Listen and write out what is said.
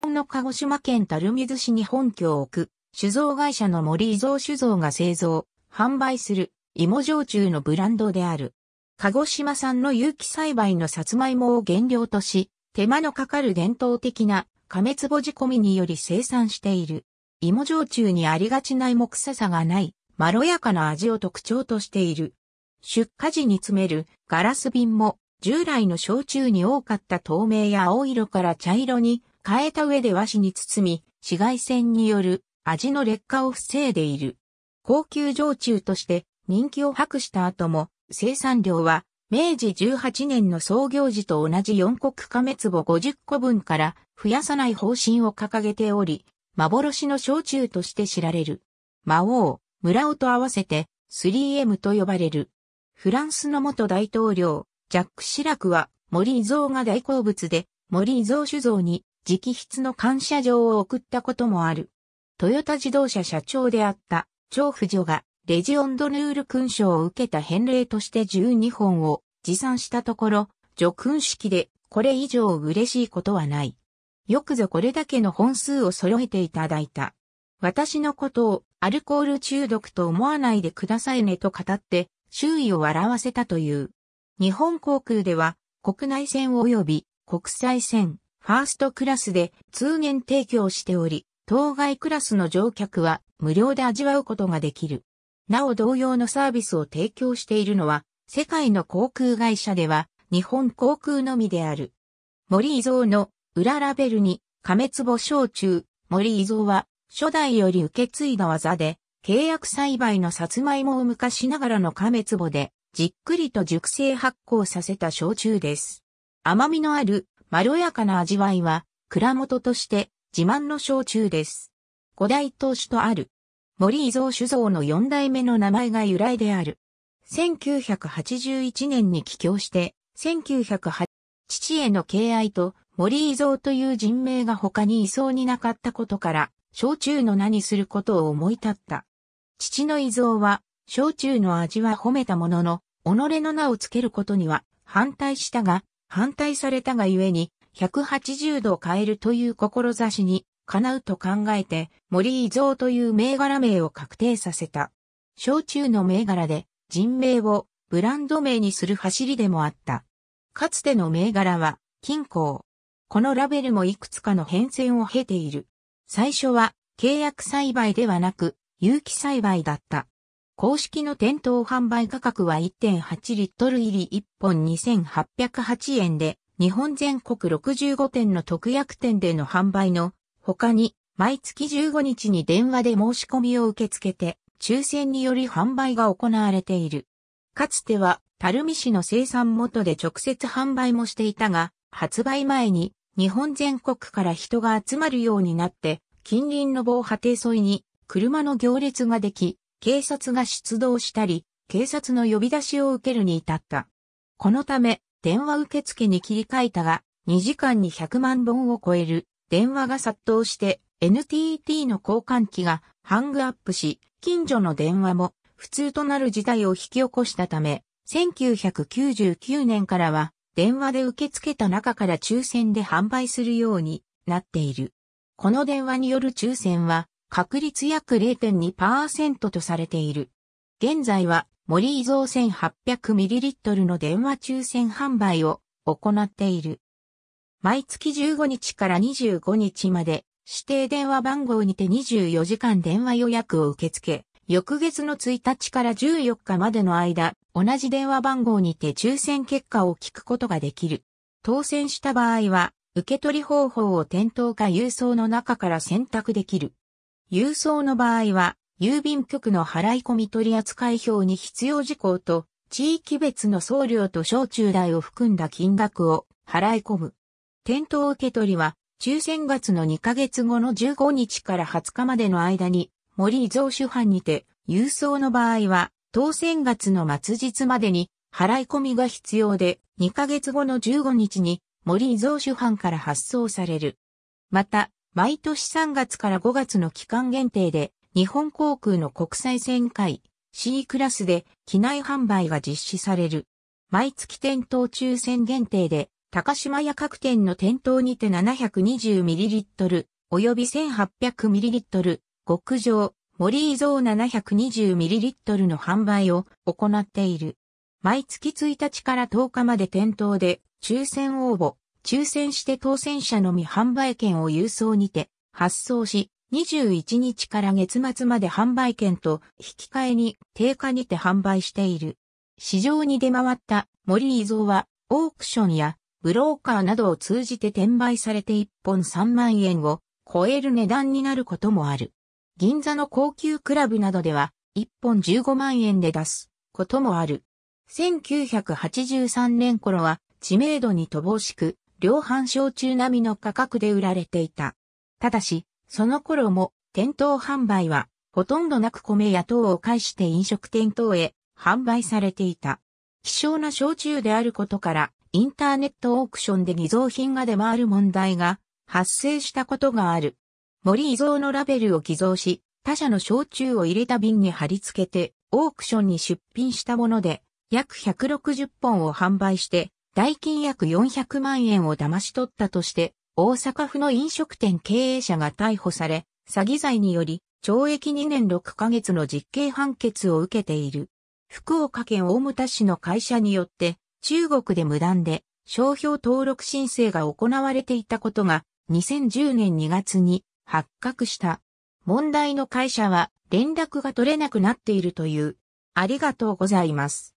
本の鹿児島県垂水市に本拠を置く、酒造会社の森伊蔵酒造が製造、販売する、芋焼酎のブランドである。鹿児島産の有機栽培のさつまいもを原料とし、手間のかかる伝統的な亀壺仕込みにより生産している。芋焼酎にありがちな芋臭さがない、まろやかな味を特徴としている。出荷時に詰めるガラス瓶も従来の焼酎に多かった透明や青色から茶色に変えた上で和紙に包み、紫外線による味の劣化を防いでいる。高級焼酎として人気を博した後も、生産量は明治18年の創業時と同じ4国亀壺50個分から増やさない方針を掲げており、幻の焼酎として知られる。魔王、村尾と合わせて 3M と呼ばれる。フランスの元大統領、ジャック・シラクは森伊蔵が大好物で、森伊蔵酒造に直筆の感謝状を送ったこともある。トヨタ自動車社長であった長婦女がレジオンドヌール勲章を受けた返礼として12本を持参したところ、助勲式でこれ以上嬉しいことはない。よくぞこれだけの本数を揃えていただいた。私のことをアルコール中毒と思わないでくださいねと語って周囲を笑わせたという。日本航空では国内線及び国際線、ファーストクラスで通年提供しており、当該クラスの乗客は無料で味わうことができる。なお同様のサービスを提供しているのは、世界の航空会社では日本航空のみである。森伊蔵の裏ラベルに亀壺焼酎、森伊蔵は初代より受け継いだ技で、契約栽培のさつまいもを昔ながらの亀壺で、じっくりと熟成発酵させた焼酎です。甘みのあるまろやかな味わいは、蔵元として自慢の焼酎です。五大当主とある。森伊蔵酒造の四代目の名前が由来である。1981年に帰郷して、1908、父への敬愛と森伊蔵という人名が他にいそうになかったことから、焼酎の名にすることを思い立った。父の伊蔵は、焼酎の味は褒めたものの、己の名をつけることには反対したが、反対されたがゆえに、180度変えるという志に、叶うと考えて、森伊蔵という銘柄名を確定させた。焼酎の銘柄で、人名をブランド名にする走りでもあった。かつての銘柄は、金鉱。このラベルもいくつかの変遷を経ている。最初は、契約栽培ではなく、有機栽培だった。公式の店頭販売価格は1.8リットル入り1本2808円で、日本全国65店の特約店での販売の、他に、毎月15日に電話で申し込みを受け付けて、抽選により販売が行われている。かつては、垂水市の生産元で直接販売もしていたが、発売前に日本全国から人が集まるようになって、近隣の防波堤沿いに車の行列ができ、警察が出動したり、警察の呼び出しを受けるに至った。このため、電話受付に切り替えたが、2時間に100万本を超える電話が殺到して、NTT の交換機がハングアップし、近所の電話も普通となる事態を引き起こしたため、1999年からは電話で受け付けた中から抽選で販売するようになっている。この電話による抽選は確率約0.2%とされている。現在は森伊蔵 1800ml の電話抽選販売を行っている。毎月15日から25日まで指定電話番号にて24時間電話予約を受け付け、翌月の1日から14日までの間、同じ電話番号にて抽選結果を聞くことができる。当選した場合は、受け取り方法を店頭か郵送の中から選択できる。郵送の場合は、郵便局の払い込み取扱い表に必要事項と、地域別の送料と小中代を含んだ金額を払い込む。店頭受け取りは、抽選月の2ヶ月後の15日から20日までの間に、森伊蔵主犯にて、郵送の場合は、当選月の末日までに、払い込みが必要で、2ヶ月後の15日に、森伊蔵主犯から発送される。また、毎年3月から5月の期間限定で、日本航空の国際線会 C クラスで機内販売が実施される。毎月店頭抽選限定で、高島屋各店の店頭にて 720ml、および 1800ml、極上、森伊蔵 720ml の販売を行っている。毎月1日から10日まで店頭で抽選応募、抽選して当選者のみ販売券を郵送にて発送し、21日から月末まで販売券と引き換えに定価にて販売している。市場に出回った森伊蔵はオークションやブローカーなどを通じて転売されて1本3万円を超える値段になることもある。銀座の高級クラブなどでは1本15万円で出すこともある。1983年頃は知名度に乏しく量販焼酎並みの価格で売られていた。ただし、その頃も店頭販売はほとんどなく米や糖を介して飲食店等へ販売されていた。希少な焼酎であることから、インターネットオークションで偽造品が出回る問題が発生したことがある。森偽造のラベルを偽造し、他社の焼酎を入れた瓶に貼り付けて、オークションに出品したもので、約160本を販売して、代金約400万円を騙し取ったとして、大阪府の飲食店経営者が逮捕され、詐欺罪により、懲役2年6ヶ月の実刑判決を受けている。福岡県大牟田市の会社によって、中国で無断で商標登録申請が行われていたことが、2010年2月に発覚した。問題の会社は連絡が取れなくなっているという。ありがとうございます。